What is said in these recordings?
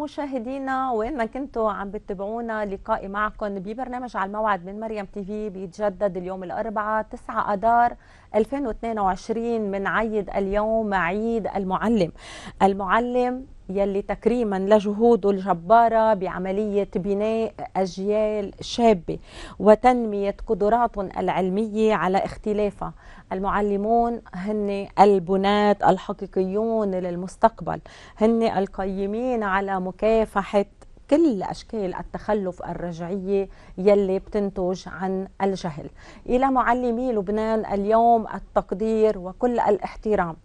مشاهدينا وين ما كنتوا عم بتتابعونا لقائي معكم ببرنامج على الموعد من مريم تي في بيتجدد اليوم الاربعاء 9 اذار 2022 بنعيد اليوم عيد المعلم المعلم يلي تكريما لجهوده الجبارة بعملية بناء أجيال شابة وتنمية قدراتهم العلمية على اختلافها المعلمون هن البنات الحقيقيون للمستقبل هن القيمين على مكافحة كل أشكال التخلف الرجعية يلي بتنتج عن الجهل إلى معلمي لبنان اليوم التقدير وكل الاحترام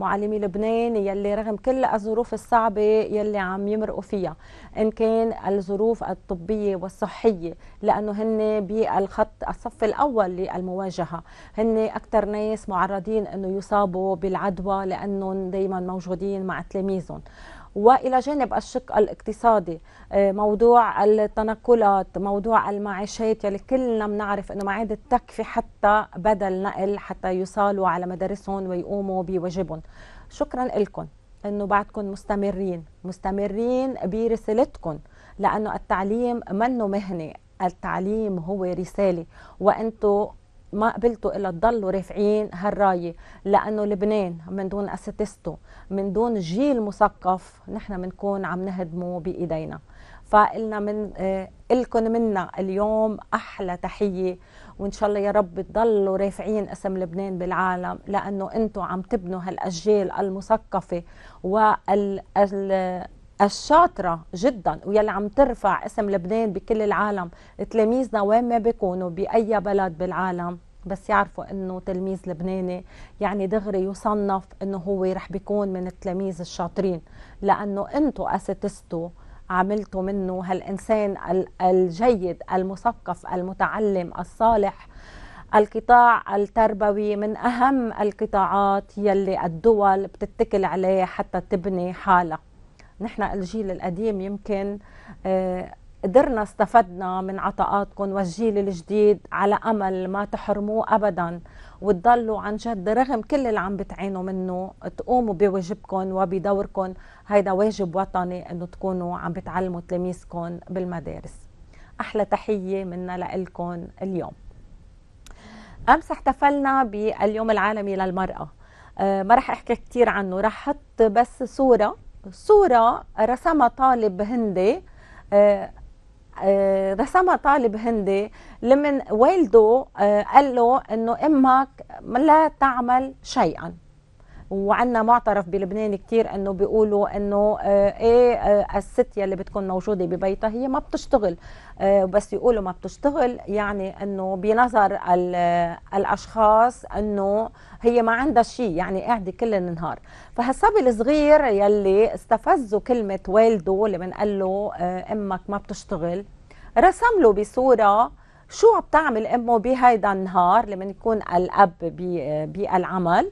معلمي لبنان يلي رغم كل الظروف الصعبه يلي عم يمرقوا فيها ان كان الظروف الطبيه والصحيه لانه هن بالخط الصف الاول للمواجهه هن اكثر ناس معرضين انه يصابوا بالعدوى لانهم دائما موجودين مع تلاميذهم والى جانب الشق الاقتصادي آه، موضوع التنقلات موضوع المعاشات يلي كلنا بنعرف انه ما عادت تكفي حتى بدل نقل حتى يوصلوا على مدارسهم ويقوموا بواجبهم شكرا لكم انه بعدكم مستمرين مستمرين برسالتكم لانه التعليم منه مهنه التعليم هو رساله وانتم ما قبلتوا الا تضلوا رافعين هالرايه لانه لبنان من دون اساتذته من دون جيل مثقف نحن بنكون عم نهدمه بايدينا فقلنا من آه، الكم منا اليوم أحلى تحية وإن شاء الله يا رب تضلوا رافعين اسم لبنان بالعالم لأنه أنتم عم تبنوا هالأجيال المثقفة وال الشاطرة جدا ويلي عم ترفع اسم لبنان بكل العالم تلاميذنا وين ما بيكونوا بأي بلد بالعالم بس يعرفوا انه تلميذ لبناني يعني دغري يصنف انه هو رح بيكون من التلاميذ الشاطرين لانه انتو اسستوا عملتوا منه هالانسان الجيد المثقف المتعلم الصالح القطاع التربوي من اهم القطاعات يلي الدول بتتكل عليه حتى تبني حالها نحن الجيل القديم يمكن آه، قدرنا استفدنا من عطاءاتكم والجيل الجديد على امل ما تحرموه ابدا وتضلوا عن جد رغم كل اللي عم بتعانوا منه تقوموا بواجبكم وبدوركم هيدا واجب وطني انه تكونوا عم بتعلموا تلاميذكم بالمدارس احلى تحيه منا لكم اليوم امس احتفلنا باليوم العالمي للمراه آه، ما رح احكي كثير عنه رح حط بس صوره صورة رسمها طالب هندي آه، آه، رسمها طالب هندي لمن والده آه، قال له انه امك لا تعمل شيئا وعندنا معترف بلبنان كثير انه بيقولوا انه آه، ايه آه، الست يلي بتكون موجوده ببيتها هي ما بتشتغل آه، بس يقولوا ما بتشتغل يعني انه بنظر الاشخاص انه هي ما عندها شيء يعني قاعده كل النهار فهالصبي الصغير يلي استفزوا كلمه والده اللي بنقول له امك ما بتشتغل رسم له بصوره شو عم تعمل امه بهيدا النهار لما يكون الاب بالعمل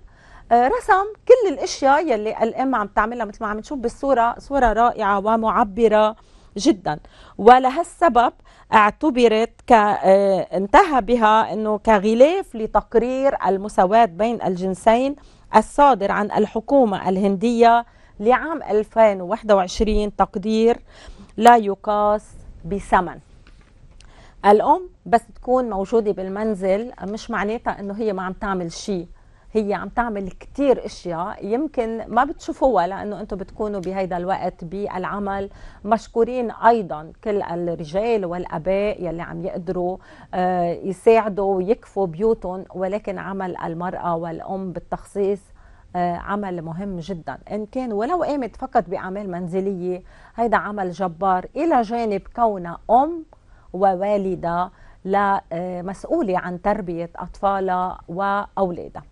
آه، رسم كل الاشياء يلي الام عم تعملها مثل ما عم نشوف بالصوره صوره رائعه ومعبره جدا ولهالسبب اعتبرت ك آه، انتهى بها انه كغلاف لتقرير المساواه بين الجنسين الصادر عن الحكومه الهنديه لعام 2021 تقدير لا يقاس بثمن الام بس تكون موجوده بالمنزل مش معناتها انه هي ما عم تعمل شيء هي عم تعمل كثير اشياء يمكن ما بتشوفوها لانه انتم بتكونوا بهيدا الوقت بالعمل مشكورين ايضا كل الرجال والاباء يلي عم يقدروا آه، يساعدوا ويكفوا بيوتهم ولكن عمل المراه والام بالتخصيص آه، عمل مهم جدا ان كان ولو قامت فقط باعمال منزليه هيدا عمل جبار الى جانب كونها ام ووالده لمسؤوله آه، عن تربيه اطفالها واولادها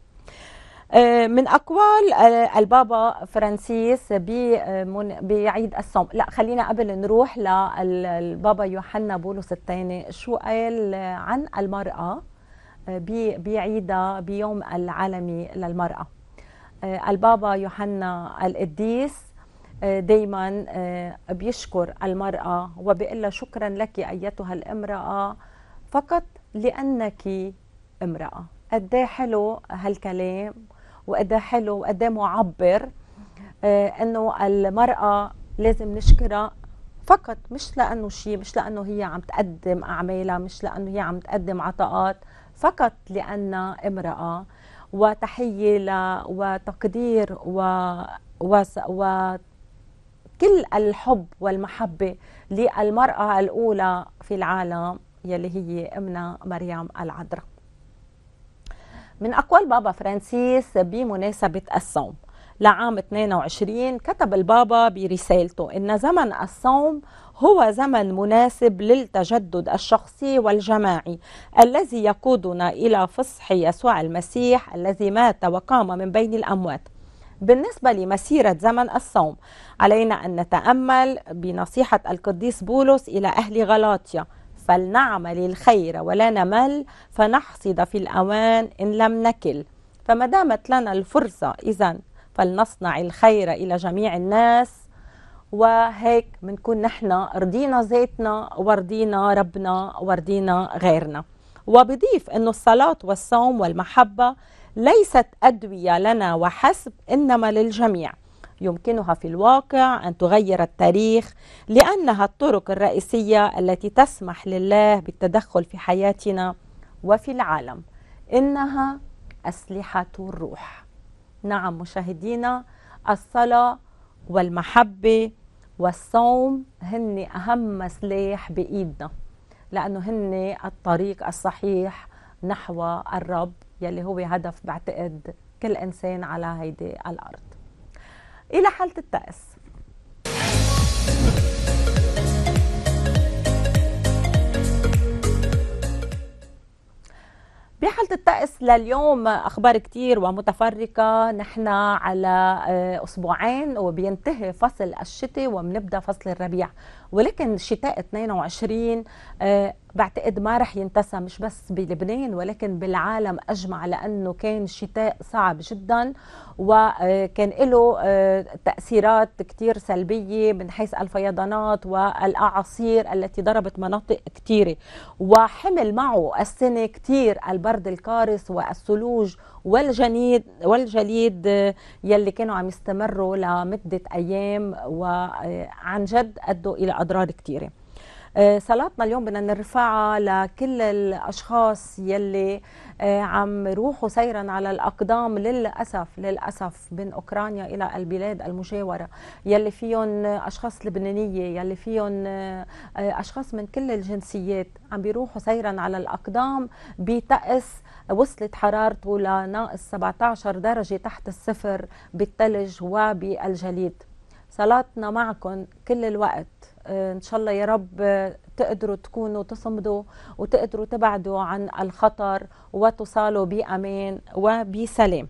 آه، من اقوال آه، البابا فرانسيس آه، بعيد الصوم لا خلينا قبل نروح للبابا يوحنا بولس الثاني شو قال عن المراه بعيد بيوم العالمي للمراه البابا يوحنا القديس دايما بيشكر المرأة وبيقول لها شكرا لك أيتها الامرأة فقط لأنك امرأة قد إيه حلو هالكلام وقد إيه حلو وقد إيه معبر آه، انه المراه لازم نشكرها فقط مش لانه شيء مش لانه هي عم تقدم اعمالها مش لانه هي عم تقدم عطاءات فقط لانها امراه وتحيه ل وتقدير و, و... و... كل الحب والمحبة للمرأة الأولى في العالم يلي هي أمنا مريم العذراء من أقوال بابا فرانسيس بمناسبة الصوم لعام 22 كتب البابا برسالته إن زمن الصوم هو زمن مناسب للتجدد الشخصي والجماعي الذي يقودنا إلى فصح يسوع المسيح الذي مات وقام من بين الأموات بالنسبة لمسيرة زمن الصوم علينا أن نتأمل بنصيحة القديس بولس إلى أهل غلاطيا فلنعمل الخير ولا نمل فنحصد في الأوان إن لم نكل فما دامت لنا الفرصة إذا فلنصنع الخير إلى جميع الناس وهيك بنكون نحن رضينا ذاتنا ورضينا ربنا ورضينا غيرنا وبضيف أنه الصلاة والصوم والمحبة ليست أدوية لنا وحسب إنما للجميع يمكنها في الواقع أن تغير التاريخ لأنها الطرق الرئيسية التي تسمح لله بالتدخل في حياتنا وفي العالم إنها أسلحة الروح نعم مشاهدينا الصلاة والمحبة والصوم هن أهم سلاح بإيدنا لأنه هن الطريق الصحيح نحو الرب يلي هو هدف بعتقد كل إنسان على هيدي الأرض إلى حالة التأس بحالة التأس لليوم أخبار كتير ومتفرقة نحن على آه، أسبوعين وبينتهي فصل الشتاء وبنبدأ فصل الربيع ولكن شتاء 22 بعتقد ما رح ينتسى مش بس بلبنان ولكن بالعالم أجمع لأنه كان شتاء صعب جدا وكان له آه، تأثيرات كتير سلبية من حيث الفيضانات والأعاصير التي ضربت مناطق كتيرة وحمل معه السنة كتير البرد القارس والثلوج والجنيد والجليد آه، يلي كانوا عم يستمروا لمدة أيام وعن جد أدوا إلى أضرار كثيره آه، صلاتنا اليوم بدنا نرفعها لكل الاشخاص يلي آه، عم يروحوا سيرا على الاقدام للاسف للاسف من اوكرانيا الى البلاد المجاوره يلي فيهم اشخاص لبنانيه يلي فيهم آه، اشخاص من كل الجنسيات عم بيروحوا سيرا على الاقدام بطقس وصلت حرارته لناقص 17 درجه تحت الصفر بالثلج وبالجليد صلاتنا معكم كل الوقت ان شاء الله يا رب تقدروا تكونوا تصمدوا وتقدروا تبعدوا عن الخطر وتصالوا بامان وبسلام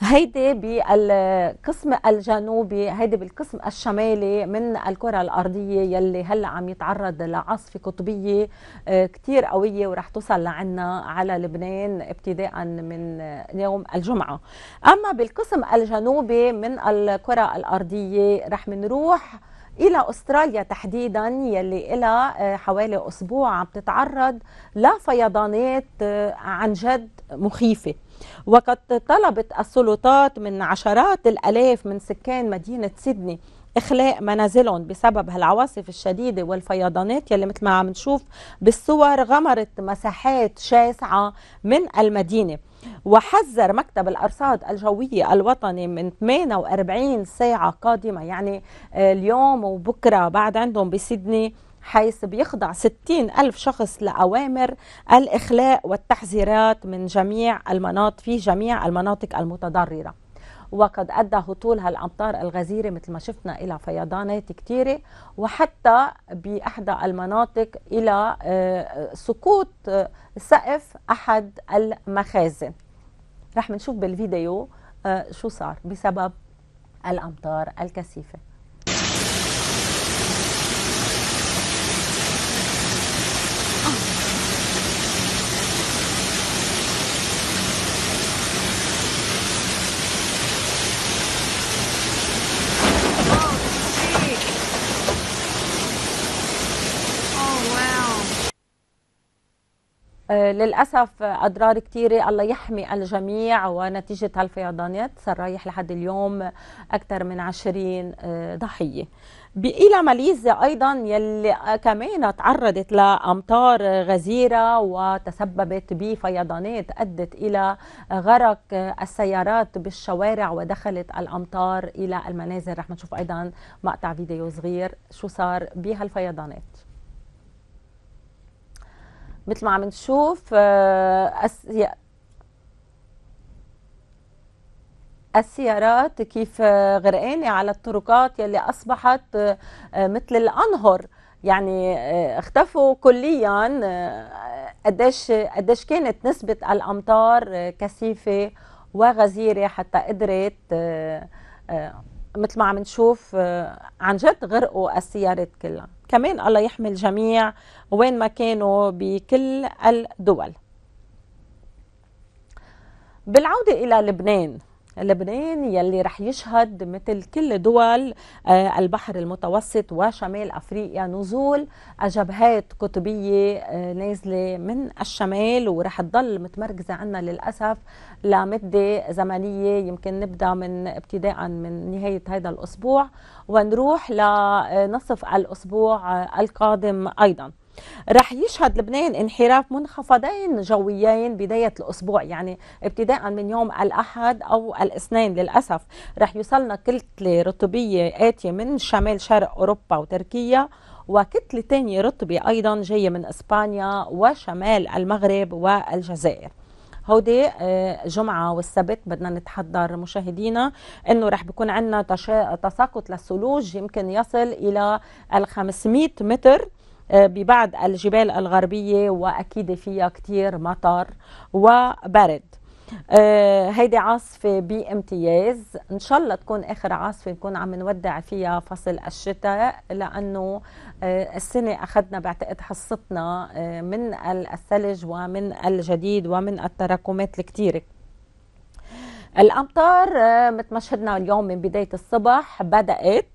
هيدي بالقسم الجنوبي هيدي بالقسم الشمالي من الكرة الأرضية يلي هلا عم يتعرض لعاصفة قطبية آه، كتير قوية ورح توصل لعنا على لبنان ابتداء من يوم الجمعة أما بالقسم الجنوبي من الكرة الأرضية رح منروح الى استراليا تحديدا يلي لها آه، حوالي اسبوع عم تتعرض لفيضانات آه، عن جد مخيفه وقد طلبت السلطات من عشرات الالاف من سكان مدينه سيدني اخلاء منازلهم بسبب هالعواصف الشديده والفيضانات يلي مثل ما عم نشوف بالصور غمرت مساحات شاسعه من المدينه وحذر مكتب الأرصاد الجوية الوطني من 48 ساعة قادمة يعني آه، اليوم وبكرة بعد عندهم بسيدني حيث بيخضع 60 ألف شخص لأوامر الإخلاء والتحذيرات من جميع المناطق في جميع المناطق المتضررة وقد أدى هطول هالأمطار الغزيرة مثل ما شفنا إلى فيضانات كثيرة وحتى بأحدى المناطق إلى آه، سقوط آه، سقف أحد المخازن رح نشوف بالفيديو آه، شو صار بسبب الأمطار الكثيفة آه، للاسف اضرار كثيره الله يحمي الجميع ونتيجه هالفيضانات صار رايح لحد اليوم اكثر من 20 آه، ضحيه الى ماليزيا ايضا يلي كمان تعرضت لامطار غزيره وتسببت بفيضانات ادت الى غرق السيارات بالشوارع ودخلت الامطار الى المنازل رح نشوف ايضا مقطع فيديو صغير شو صار بهالفيضانات مثل ما عم نشوف آه، السيارات كيف غرقانة على الطرقات يلي أصبحت آه، مثل الأنهر يعني آه، اختفوا كليا قديش قديش كانت نسبة الأمطار كثيفة وغزيرة حتى قدرت مثل ما عم نشوف عن جد غرقوا السيارات كلها كمان الله يحمي الجميع وين ما كانوا بكل الدول بالعودة إلى لبنان لبنان يلي رح يشهد مثل كل دول آه، البحر المتوسط وشمال أفريقيا نزول جبهات قطبية آه، نازلة من الشمال ورح تضل متمركزة عنا للأسف لمدة زمنية يمكن نبدأ من ابتداء من نهاية هذا الأسبوع ونروح لنصف الأسبوع آه، القادم أيضاً رح يشهد لبنان انحراف منخفضين جويين بداية الأسبوع يعني ابتداء من يوم الأحد أو الاثنين للأسف رح يوصلنا كتلة رطبية آتية من شمال شرق أوروبا وتركيا وكتلة تانية رطبة أيضا جاية من إسبانيا وشمال المغرب والجزائر هودي آه، جمعة والسبت بدنا نتحضر مشاهدينا انه رح بكون عندنا تساقط للثلوج يمكن يصل الى ال 500 متر آه، ببعض الجبال الغربية وأكيد فيها كتير مطر وبرد آه، هيدي عاصفة بامتياز إن شاء الله تكون آخر عاصفة نكون عم نودع فيها فصل الشتاء لأنه آه، السنة أخذنا بعتقد حصتنا من الثلج ومن الجديد ومن التراكمات الكتيرة الأمطار متمشهدنا اليوم من بداية الصبح بدأت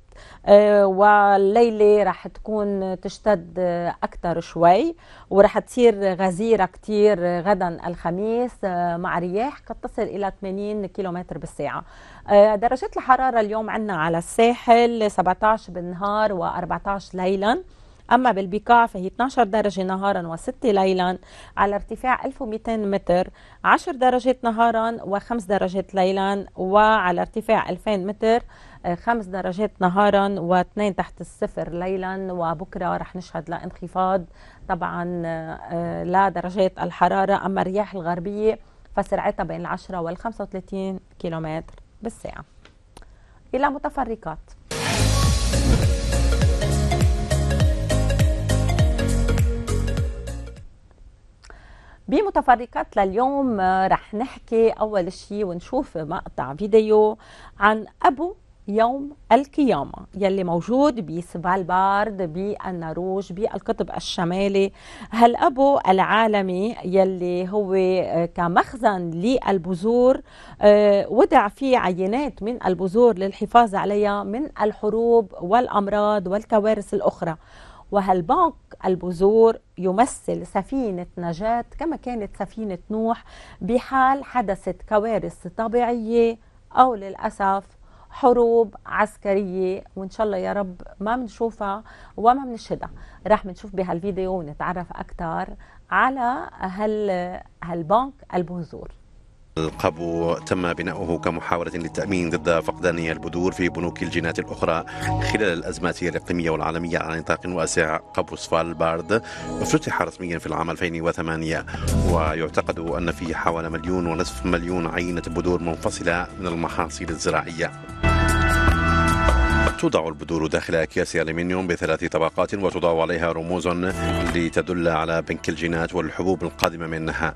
آه، والليلة رح تكون تشتد أكثر شوي ورح تصير غزيرة كتير غدا الخميس آه، مع رياح قد تصل إلى 80 كيلومتر بالساعة آه، درجات الحرارة اليوم عندنا على الساحل 17 بالنهار و14 ليلاً أما بالبقاع فهي 12 درجة نهارا و6 ليلا على ارتفاع 1200 متر 10 درجات نهارا و5 درجات ليلا وعلى ارتفاع 2000 متر خمس درجات نهارا واثنين تحت الصفر ليلا وبكره رح نشهد لانخفاض طبعا آه، لدرجات الحراره اما الرياح الغربيه فسرعتها بين 10 وال 35 كيلومتر بالساعه الى متفرقات بمتفرقات لليوم آه، رح نحكي اول شيء ونشوف مقطع فيديو عن ابو يوم القيامة يلي موجود بسفالبارد بالنروج بالقطب الشمالي هالأبو العالمي يلي هو آه، كمخزن للبذور آه، وضع فيه عينات من البذور للحفاظ عليها من الحروب والأمراض والكوارث الأخرى وهالبنك البذور يمثل سفينة نجاة كما كانت سفينة نوح بحال حدثت كوارث طبيعية أو للأسف حروب عسكرية وإن شاء الله يا رب ما بنشوفها وما بنشهدها راح بنشوف بهالفيديو ونتعرف أكثر على هال هالبنك البهزور القبو تم بناؤه كمحاولة للتأمين ضد فقدان البذور في بنوك الجينات الأخرى خلال الأزمات الإقليمية والعالمية على نطاق واسع قبو سفالبارد افتتح رسميا في العام 2008 ويعتقد أن فيه حوالي مليون ونصف مليون عينة بذور منفصلة من المحاصيل الزراعية توضع البذور داخل أكياس ألمنيوم بثلاث طبقات وتُضع عليها رموز لتدل على بنك الجينات والحبوب القادمة منها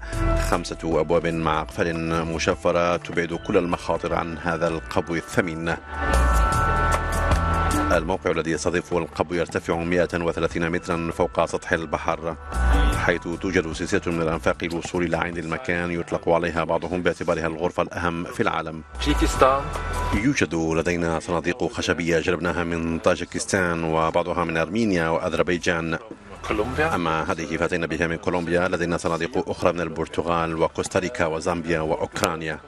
خمسة أبواب مع أقفال مشفرة تبعد كل المخاطر عن هذا القبو الثمين الموقع الذي يستضيفه القبو يرتفع 130 مترا فوق سطح البحر حيث توجد سلسلة من الأنفاق الوصول إلى عين المكان يطلق عليها بعضهم باعتبارها الغرفة الأهم في العالم يوجد لدينا صناديق خشبية جلبناها من طاجكستان وبعضها من أرمينيا وأذربيجان كولومبيا أما هذه فاتينا بها من كولومبيا لدينا صناديق أخرى من البرتغال وكوستاريكا وزامبيا وأوكرانيا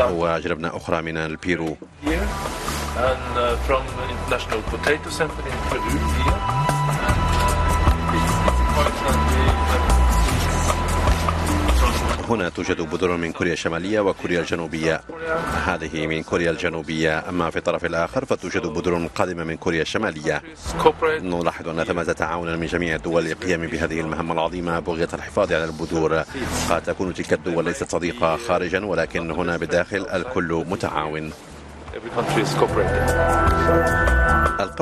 وجربنا أخرى من البيرو uh, هنا توجد بذور من كوريا الشمالية وكوريا الجنوبية هذه من كوريا الجنوبية أما في الطرف الآخر فتوجد بذور قادمة من كوريا الشمالية نلاحظ أن ثمة تعاون من جميع الدول للقيام بهذه المهمة العظيمة بغية الحفاظ على البذور قد تكون تلك الدول ليست صديقة خارجا ولكن هنا بالداخل الكل متعاون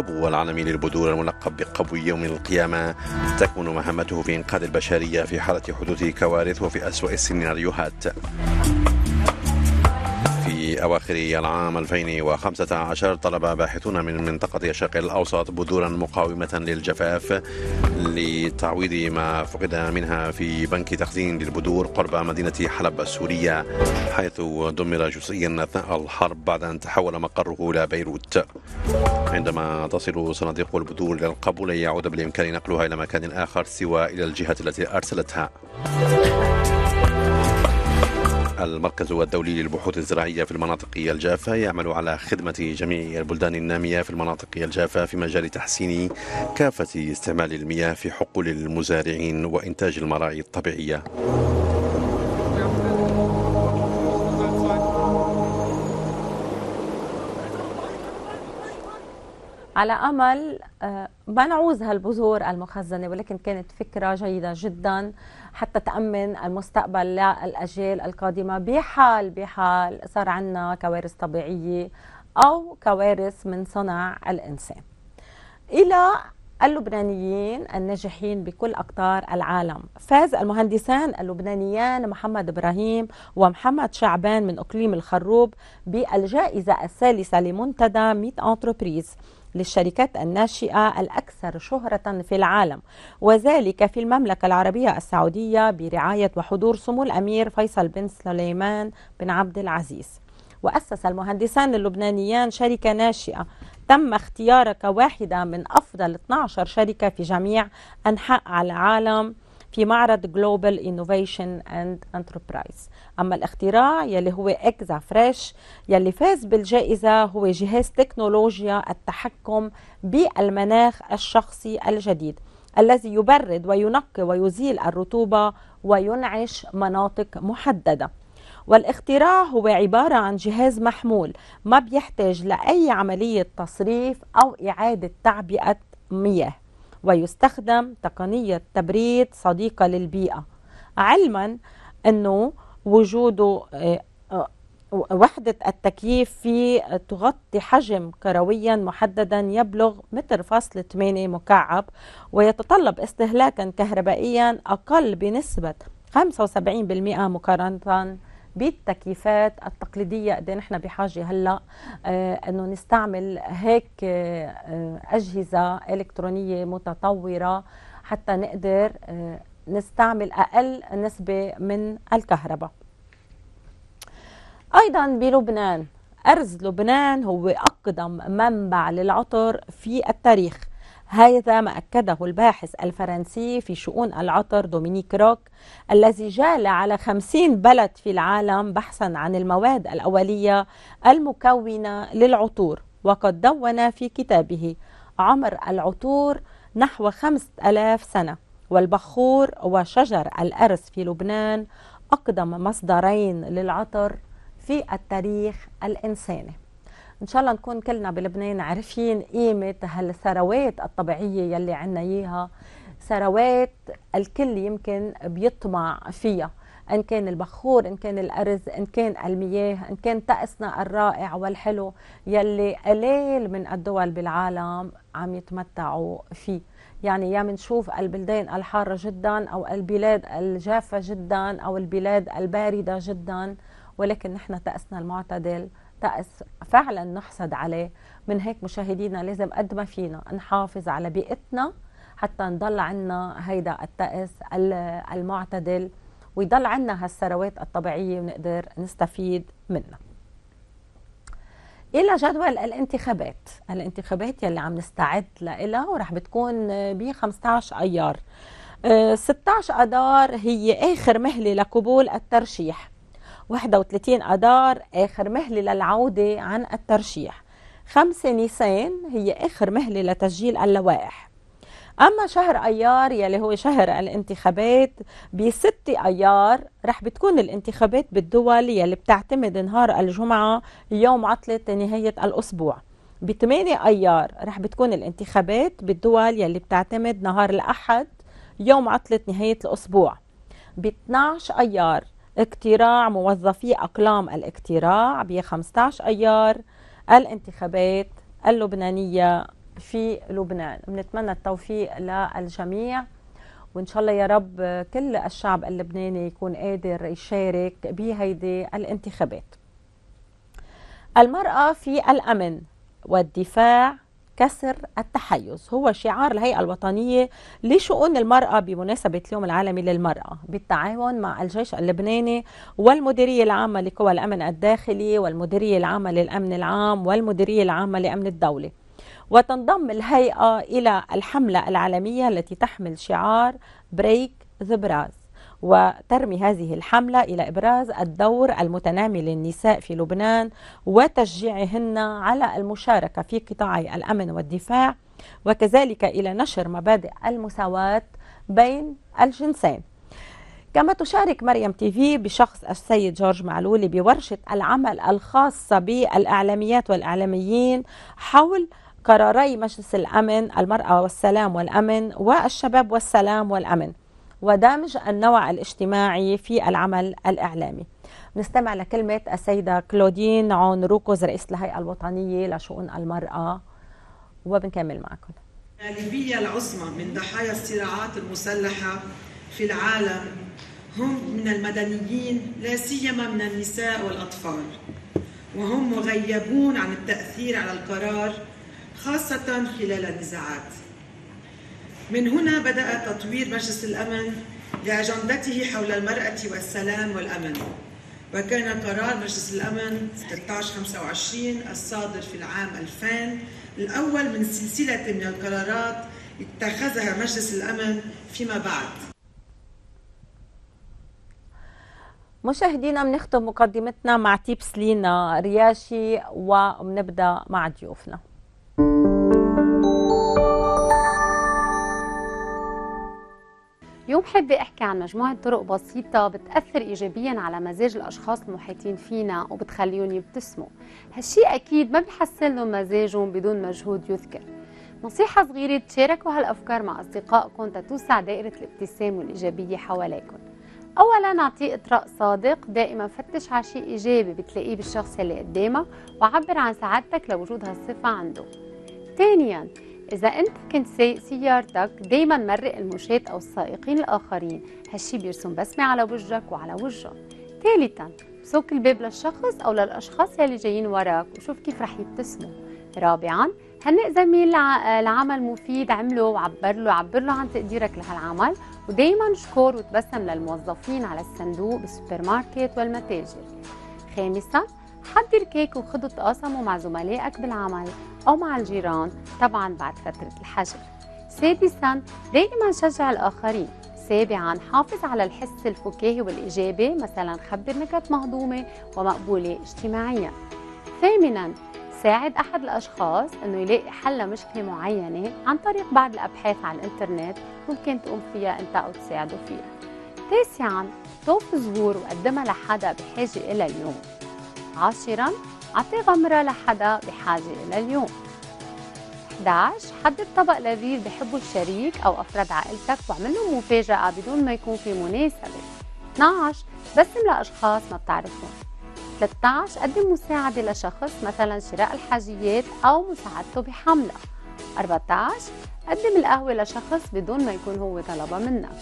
قبو العالمي للبذور الملقب بقبو يوم القيامة تكمن مهمته في إنقاذ البشرية في حالة حدوث كوارث وفي أسوأ السيناريوهات في أواخر العام 2015 طلب باحثون من منطقة الشرق الأوسط بذورا مقاومة للجفاف لتعويض ما فقد منها في بنك تخزين للبذور قرب مدينة حلب السورية حيث دمر جزئيا أثناء الحرب بعد أن تحول مقره إلى بيروت عندما تصل صناديق البذور إلى القبو لا يعود بالإمكان نقلها إلى مكان آخر سوى إلى الجهة التي أرسلتها المركز الدولي للبحوث الزراعية في المناطق الجافة يعمل على خدمة جميع البلدان النامية في المناطق الجافة في مجال تحسين كافة استعمال المياه في حقول المزارعين وإنتاج المراعي الطبيعية على امل آه، ما نعوز هالبذور المخزنه ولكن كانت فكره جيده جدا حتى تامن المستقبل للاجيال القادمه بحال بحال صار عندنا كوارث طبيعيه او كوارث من صنع الانسان. الى اللبنانيين الناجحين بكل أقطار العالم فاز المهندسان اللبنانيان محمد إبراهيم ومحمد شعبان من أقليم الخروب بالجائزة الثالثة لمنتدى ميت أنتربريز للشركات الناشئة الأكثر شهرة في العالم وذلك في المملكة العربية السعودية برعاية وحضور سمو الأمير فيصل بن سليمان بن عبد العزيز وأسس المهندسان اللبنانيان شركة ناشئة تم اختيارها كواحدة من أفضل 12 شركة في جميع أنحاء العالم في معرض جلوبال انوفيشن اند انتربرايز اما الاختراع يلي هو اكزا فريش يلي فاز بالجائزه هو جهاز تكنولوجيا التحكم بالمناخ الشخصي الجديد الذي يبرد وينقي ويزيل الرطوبه وينعش مناطق محدده والاختراع هو عبارة عن جهاز محمول ما بيحتاج لأي عملية تصريف أو إعادة تعبئة مياه ويستخدم تقنية تبريد صديقة للبيئة علما أنه وجود آه، آه، وحدة التكييف في تغطي حجم كرويا محددا يبلغ متر فاصل ثمانية مكعب ويتطلب استهلاكا كهربائيا أقل بنسبة 75% مقارنة بالتكييفات التقليديه قد إيه نحن بحاجه هلا آه، انه نستعمل هيك آه، آه، اجهزه الكترونيه متطوره حتى نقدر نستعمل اقل نسبه من الكهرباء ايضا بلبنان ارز لبنان هو اقدم منبع للعطر في التاريخ هذا ما أكده الباحث الفرنسي في شؤون العطر دومينيك روك الذي جال على خمسين بلد في العالم بحثا عن المواد الأولية المكونة للعطور وقد دون في كتابه عمر العطور نحو خمسة ألاف سنة والبخور وشجر الأرز في لبنان أقدم مصدرين للعطر في التاريخ الإنساني ان شاء الله نكون كلنا بلبنان عارفين قيمه هالثروات الطبيعيه يلي عنا اياها ثروات الكل يمكن بيطمع فيها ان كان البخور ان كان الارز ان كان المياه ان كان طقسنا الرائع والحلو يلي قليل من الدول بالعالم عم يتمتعوا فيه يعني يا منشوف البلدان الحارة جدا أو البلاد الجافة جدا أو البلاد الباردة جدا ولكن نحن طقسنا المعتدل طقس فعلا نحسد عليه من هيك مشاهدينا لازم قد ما فينا نحافظ على بيئتنا حتى نضل عنا هيدا التأس المعتدل ويضل عنا هالثروات الطبيعية ونقدر نستفيد منها إلى جدول الانتخابات الانتخابات يلي عم نستعد لها ورح بتكون ب 15 أيار 16 أه، أدار هي آخر مهلة لقبول الترشيح 31 أدار آخر مهلة للعودة عن الترشيح 5 نيسان هي آخر مهلة لتسجيل اللوائح أما شهر أيار يلي هو شهر الانتخابات بستة أيار رح بتكون الانتخابات بالدول يلي بتعتمد نهار الجمعة يوم عطلة نهاية الأسبوع ب 8 أيار رح بتكون الانتخابات بالدول يلي بتعتمد نهار الأحد يوم عطلة نهاية الأسبوع ب 12 أيار اقتراع موظفي أقلام الاقتراع ب 15 أيار الانتخابات اللبنانية في لبنان بنتمنى التوفيق للجميع وإن شاء الله يا رب كل الشعب اللبناني يكون قادر يشارك بهيدي الانتخابات المرأة في الأمن والدفاع كسر التحيز هو شعار الهيئة الوطنية لشؤون المرأة بمناسبة اليوم العالمي للمرأة بالتعاون مع الجيش اللبناني والمديرية العامة لقوى الأمن الداخلي والمديرية العامة للأمن العام والمديرية العامة لأمن الدولة وتنضم الهيئة إلى الحملة العالمية التي تحمل شعار بريك ذبراز وترمي هذه الحملة إلى إبراز الدور المتنامي للنساء في لبنان وتشجيعهن على المشاركة في قطاعي الأمن والدفاع وكذلك إلى نشر مبادئ المساواة بين الجنسين كما تشارك مريم تي في بشخص السيد جورج معلولي بورشة العمل الخاصة بالإعلاميات والإعلاميين حول قراري مجلس الأمن المرأة والسلام والأمن والشباب والسلام والأمن ودمج النوع الاجتماعي في العمل الإعلامي نستمع لكلمة السيدة كلودين عون روكوز رئيسة الهيئة الوطنية لشؤون المرأة وبنكمل معكم الغالبية العظمى من ضحايا الصراعات المسلحة في العالم هم من المدنيين لا سيما من النساء والأطفال وهم مغيبون عن التأثير على القرار خاصة خلال النزاعات من هنا بدأ تطوير مجلس الأمن لأجندته حول المرأة والسلام والأمن وكان قرار مجلس الأمن 1625 الصادر في العام 2000 الأول من سلسلة من القرارات اتخذها مجلس الأمن فيما بعد مشاهدينا بنختم مقدمتنا مع تيبس لينا رياشي وبنبدا مع ضيوفنا اليوم حابة أحكي عن مجموعة طرق بسيطة بتأثر إيجابيا على مزاج الأشخاص المحيطين فينا وبتخليهم يبتسموا هالشي أكيد ما بيحسن لهم مزاجهم بدون مجهود يذكر نصيحة صغيرة تشاركوا هالأفكار مع أصدقائكم تتوسع دائرة الابتسام والإيجابية حواليكم اولا اعطيه اطراء صادق دائما فتش على شيء ايجابي بتلاقيه بالشخص اللي قدامك وعبر عن سعادتك لوجود هالصفه عنده ثانيا إذا أنت كنت سايق سيارتك دايما مرق المشاة أو السائقين الآخرين هالشي بيرسم بسمة على وجهك وعلى وجهه ثالثا سوق الباب للشخص أو للأشخاص يلي جايين وراك وشوف كيف رح يبتسموا رابعا هنئ زميل لعمل مفيد عمله وعبر له عبر له عن تقديرك لهالعمل ودايما شكور وتبسم للموظفين على الصندوق بالسوبر ماركت والمتاجر خامسا حضر كيك وخذوا تقاسموا مع زملائك بالعمل أو مع الجيران طبعا بعد فترة الحجر سادسا دائما شجع الآخرين سابعا حافظ على الحس الفكاهي والإيجابي مثلا خبر نكت مهضومة ومقبولة اجتماعيا ثامنا ساعد أحد الأشخاص أنه يلاقي حل لمشكلة معينة عن طريق بعض الأبحاث على الإنترنت ممكن تقوم فيها أنت أو تساعده فيها تاسعا طوف زهور وقدمها لحدا بحاجة إلى اليوم عاشرا أعطي غمرة لحدا بحاجة إلى اليوم 11 حدد طبق لذيذ بحبه الشريك أو أفراد عائلتك واعمل لهم مفاجأة بدون ما يكون في مناسبة 12 بسم لأشخاص ما بتعرفهم 13 قدم مساعدة لشخص مثلا شراء الحاجيات أو مساعدته بحملة 14 قدم القهوة لشخص بدون ما يكون هو طلبها منك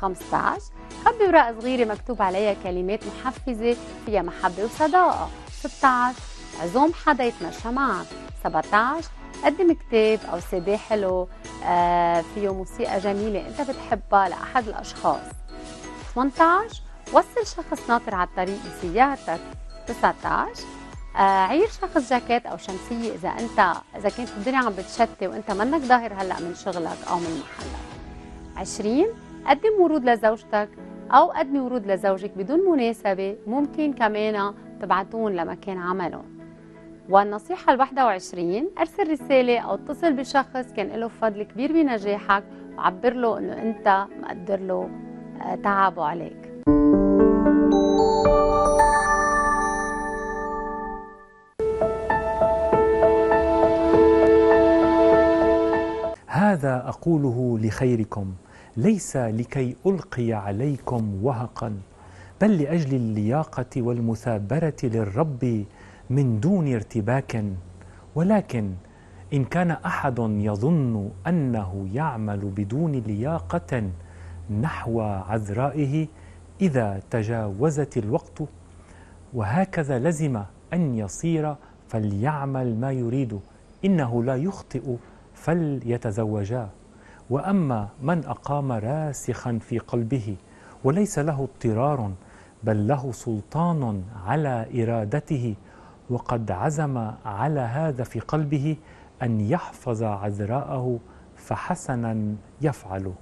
15 خبي ورقة صغيرة مكتوب عليها كلمات محفزة فيها محبة وصداقة 16 عزوم حدا يتمشى معك 17 قدم كتاب أو سي حلو آه فيه موسيقى جميلة أنت بتحبها لأحد الأشخاص 18 وصل شخص ناطر على الطريق بسيارتك 19 آه عير شخص جاكيت او شمسيه اذا انت اذا كانت الدنيا عم بتشتي وانت منك ظاهر هلا من شغلك او من محلك 20 قدم ورود لزوجتك أو قدمي ورود لزوجك بدون مناسبة ممكن كمان تبعتون لمكان عملهم والنصيحة ال 21 أرسل رسالة أو اتصل بشخص كان له فضل كبير بنجاحك وعبر له إنه أنت مقدر له آه، تعبه عليك هذا أقوله لخيركم ليس لكي ألقي عليكم وهقا بل لأجل اللياقة والمثابرة للرب من دون ارتباك ولكن إن كان أحد يظن أنه يعمل بدون لياقة نحو عذرائه إذا تجاوزت الوقت وهكذا لزم أن يصير فليعمل ما يريد إنه لا يخطئ فليتزوجا واما من اقام راسخا في قلبه وليس له اضطرار بل له سلطان على ارادته وقد عزم على هذا في قلبه ان يحفظ عذراءه فحسنا يفعل